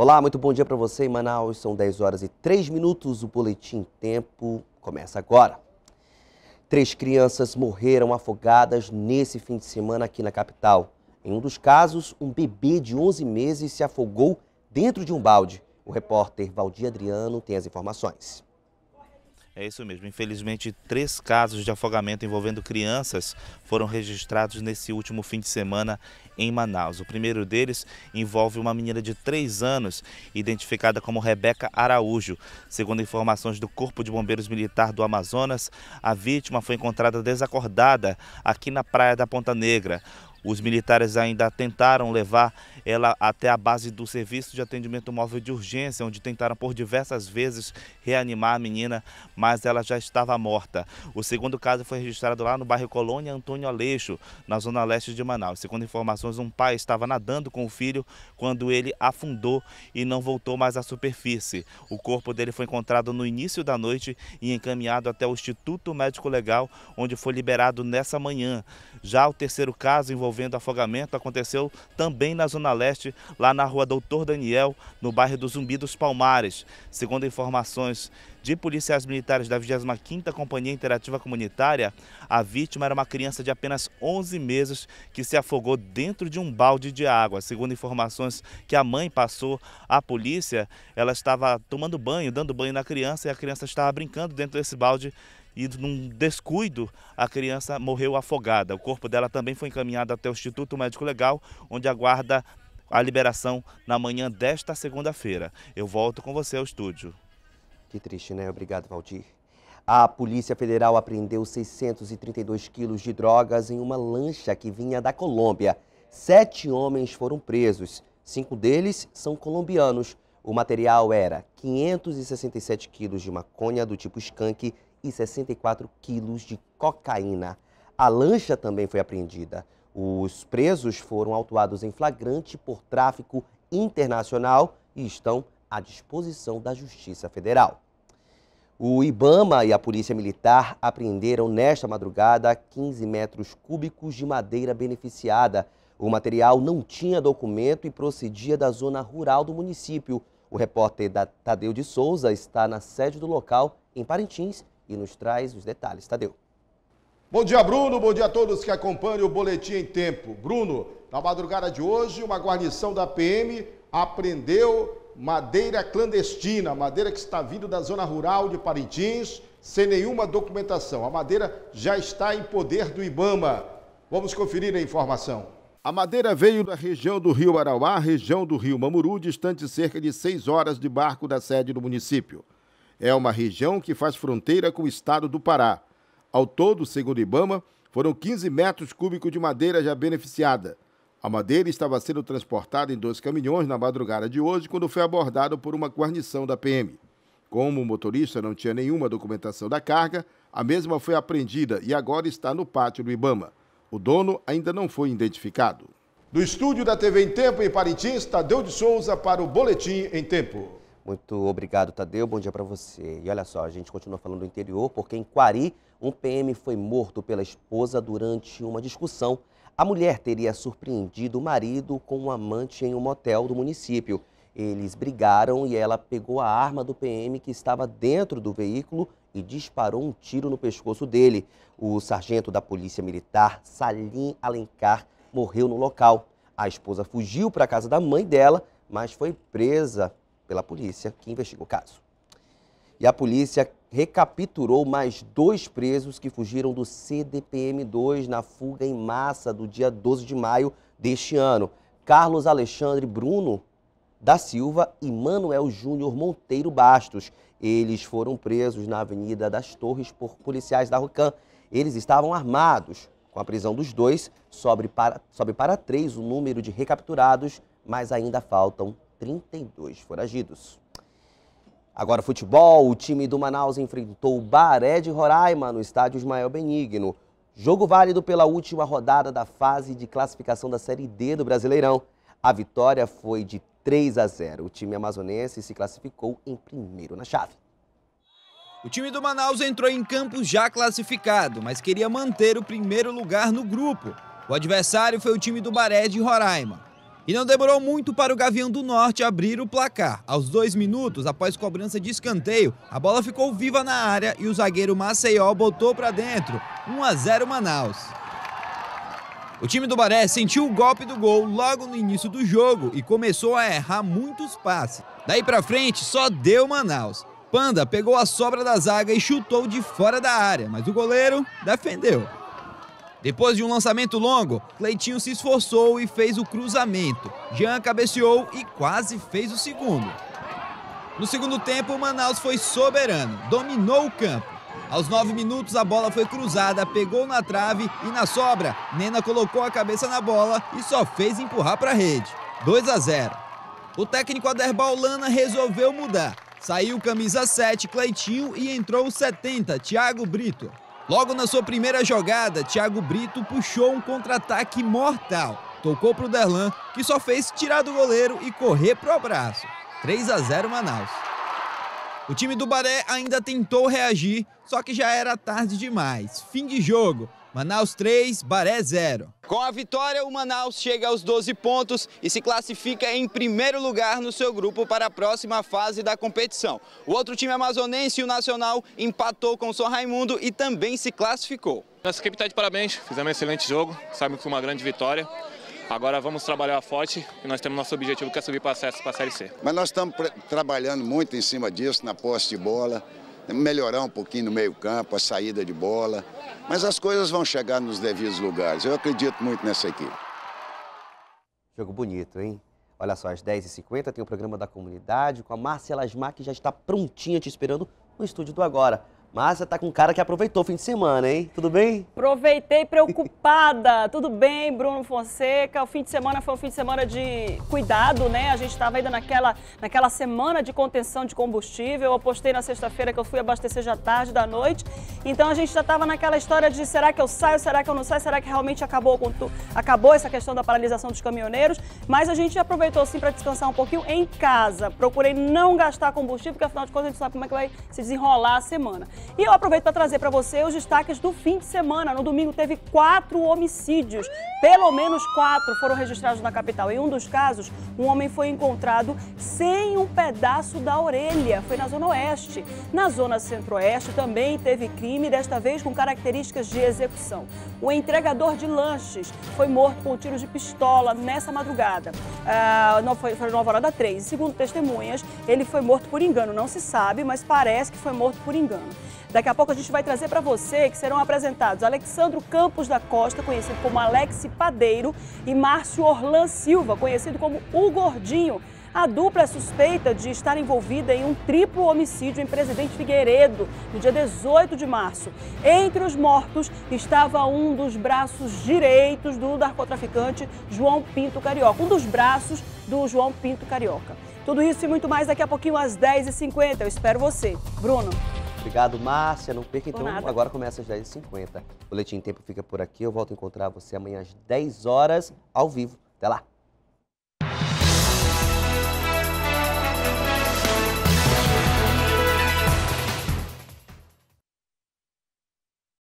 Olá, muito bom dia para você em Manaus. São 10 horas e 3 minutos. O Boletim Tempo começa agora. Três crianças morreram afogadas nesse fim de semana aqui na capital. Em um dos casos, um bebê de 11 meses se afogou dentro de um balde. O repórter Valdir Adriano tem as informações. É isso mesmo. Infelizmente, três casos de afogamento envolvendo crianças foram registrados nesse último fim de semana em Manaus. O primeiro deles envolve uma menina de três anos, identificada como Rebeca Araújo. Segundo informações do Corpo de Bombeiros Militar do Amazonas, a vítima foi encontrada desacordada aqui na praia da Ponta Negra. Os militares ainda tentaram levar ela até a base do serviço de atendimento móvel de urgência, onde tentaram por diversas vezes reanimar a menina, mas ela já estava morta. O segundo caso foi registrado lá no bairro Colônia Antônio Aleixo, na zona leste de Manaus. Segundo informações, um pai estava nadando com o filho quando ele afundou e não voltou mais à superfície. O corpo dele foi encontrado no início da noite e encaminhado até o Instituto Médico Legal, onde foi liberado nessa manhã. Já o terceiro caso envolvendo afogamento aconteceu também na zona Leste, lá na rua Doutor Daniel, no bairro do Zumbi dos Palmares. Segundo informações de policiais militares da 25ª Companhia Interativa Comunitária, a vítima era uma criança de apenas 11 meses que se afogou dentro de um balde de água. Segundo informações que a mãe passou à polícia, ela estava tomando banho, dando banho na criança e a criança estava brincando dentro desse balde e num descuido a criança morreu afogada. O corpo dela também foi encaminhado até o Instituto Médico Legal, onde aguarda a liberação na manhã desta segunda-feira. Eu volto com você ao estúdio. Que triste, né? Obrigado, Valdir. A Polícia Federal apreendeu 632 quilos de drogas em uma lancha que vinha da Colômbia. Sete homens foram presos. Cinco deles são colombianos. O material era 567 quilos de maconha do tipo skunk e 64 quilos de cocaína. A lancha também foi apreendida. Os presos foram autuados em flagrante por tráfico internacional e estão à disposição da Justiça Federal. O Ibama e a Polícia Militar apreenderam nesta madrugada 15 metros cúbicos de madeira beneficiada. O material não tinha documento e procedia da zona rural do município. O repórter da Tadeu de Souza está na sede do local, em Parintins, e nos traz os detalhes. Tadeu. Bom dia, Bruno. Bom dia a todos que acompanham o Boletim em Tempo. Bruno, na madrugada de hoje, uma guarnição da PM apreendeu madeira clandestina, madeira que está vindo da zona rural de Parintins, sem nenhuma documentação. A madeira já está em poder do Ibama. Vamos conferir a informação. A madeira veio da região do Rio Arauá, região do Rio Mamuru, distante cerca de seis horas de barco da sede do município. É uma região que faz fronteira com o estado do Pará. Ao todo, segundo o Ibama, foram 15 metros cúbicos de madeira já beneficiada. A madeira estava sendo transportada em dois caminhões na madrugada de hoje, quando foi abordado por uma guarnição da PM. Como o motorista não tinha nenhuma documentação da carga, a mesma foi apreendida e agora está no pátio do Ibama. O dono ainda não foi identificado. Do estúdio da TV em Tempo em Parintins, Tadeu de Souza para o Boletim em Tempo. Muito obrigado, Tadeu. Bom dia para você. E olha só, a gente continua falando do interior, porque em Quari, um PM foi morto pela esposa durante uma discussão. A mulher teria surpreendido o marido com um amante em um motel do município. Eles brigaram e ela pegou a arma do PM que estava dentro do veículo e disparou um tiro no pescoço dele. O sargento da Polícia Militar, Salim Alencar, morreu no local. A esposa fugiu para a casa da mãe dela, mas foi presa pela polícia que investiga o caso. E a polícia recapturou mais dois presos que fugiram do CDPM2 na fuga em massa do dia 12 de maio deste ano. Carlos Alexandre Bruno da Silva e Manuel Júnior Monteiro Bastos. Eles foram presos na Avenida das Torres por policiais da RUCAM. Eles estavam armados. Com a prisão dos dois, sobe para, sobe para três o número de recapturados, mas ainda faltam 32 foragidos. Agora, futebol. O time do Manaus enfrentou o Baré de Roraima no estádio Ismael Benigno. Jogo válido pela última rodada da fase de classificação da Série D do Brasileirão. A vitória foi de 3 a 0. O time amazonense se classificou em primeiro na chave. O time do Manaus entrou em campo já classificado, mas queria manter o primeiro lugar no grupo. O adversário foi o time do Baré de Roraima. E não demorou muito para o Gavião do Norte abrir o placar. Aos dois minutos, após cobrança de escanteio, a bola ficou viva na área e o zagueiro Maceió botou para dentro. 1 a 0 Manaus. O time do Baré sentiu o golpe do gol logo no início do jogo e começou a errar muitos passes. Daí para frente só deu Manaus. Panda pegou a sobra da zaga e chutou de fora da área, mas o goleiro defendeu. Depois de um lançamento longo, Cleitinho se esforçou e fez o cruzamento. Jean cabeceou e quase fez o segundo. No segundo tempo, o Manaus foi soberano, dominou o campo. Aos nove minutos, a bola foi cruzada, pegou na trave e na sobra, Nena colocou a cabeça na bola e só fez empurrar para a rede. 2 a 0. O técnico Aderbal Lana resolveu mudar. Saiu camisa 7, Cleitinho, e entrou o 70, Thiago Brito. Logo na sua primeira jogada, Thiago Brito puxou um contra-ataque mortal. Tocou para o Derlan, que só fez tirar do goleiro e correr para o abraço. 3 a 0 Manaus. O time do Baré ainda tentou reagir, só que já era tarde demais. Fim de jogo. Manaus 3, Baré 0. Com a vitória, o Manaus chega aos 12 pontos e se classifica em primeiro lugar no seu grupo para a próxima fase da competição. O outro time amazonense, o Nacional, empatou com o São Raimundo e também se classificou. Nossa equipe está de parabéns, fizemos um excelente jogo, saímos com uma grande vitória. Agora vamos trabalhar forte e nós temos nosso objetivo que é subir para para a Série C. Mas nós estamos trabalhando muito em cima disso, na posse de bola, melhorar um pouquinho no meio campo, a saída de bola. Mas as coisas vão chegar nos devidos lugares. Eu acredito muito nessa equipe. Jogo bonito, hein? Olha só, às 10h50 tem o programa da comunidade com a Marcela Asmar, que já está prontinha te esperando no estúdio do Agora você tá com cara que aproveitou o fim de semana, hein? Tudo bem? Aproveitei preocupada. Tudo bem, Bruno Fonseca. O fim de semana foi um fim de semana de cuidado, né? A gente estava ainda naquela, naquela semana de contenção de combustível. Eu apostei na sexta-feira que eu fui abastecer já tarde da noite. Então a gente já estava naquela história de será que eu saio, será que eu não saio, será que realmente acabou, acabou essa questão da paralisação dos caminhoneiros. Mas a gente aproveitou sim para descansar um pouquinho em casa. Procurei não gastar combustível, porque afinal de contas a gente sabe como é que vai se desenrolar a semana. E eu aproveito para trazer para você os destaques do fim de semana. No domingo teve quatro homicídios, pelo menos quatro foram registrados na capital. Em um dos casos, um homem foi encontrado sem um pedaço da orelha. Foi na Zona Oeste. Na Zona Centro-Oeste também teve crime, desta vez com características de execução. O entregador de lanches foi morto com um de pistola nessa madrugada. Ah, não foi, foi no Alvorada 3. Segundo testemunhas, ele foi morto por engano. Não se sabe, mas parece que foi morto por engano. Daqui a pouco a gente vai trazer para você que serão apresentados Alexandro Campos da Costa, conhecido como Alex Padeiro, e Márcio Orlan Silva, conhecido como O Gordinho. A dupla é suspeita de estar envolvida em um triplo homicídio em Presidente Figueiredo, no dia 18 de março. Entre os mortos estava um dos braços direitos do narcotraficante João Pinto Carioca, um dos braços do João Pinto Carioca. Tudo isso e muito mais daqui a pouquinho às 10h50. Eu espero você. Bruno. Obrigado, Márcia. Não perca, então, agora começa às 10h50. Boletim Tempo fica por aqui. Eu volto a encontrar você amanhã às 10 horas, ao vivo. Até lá.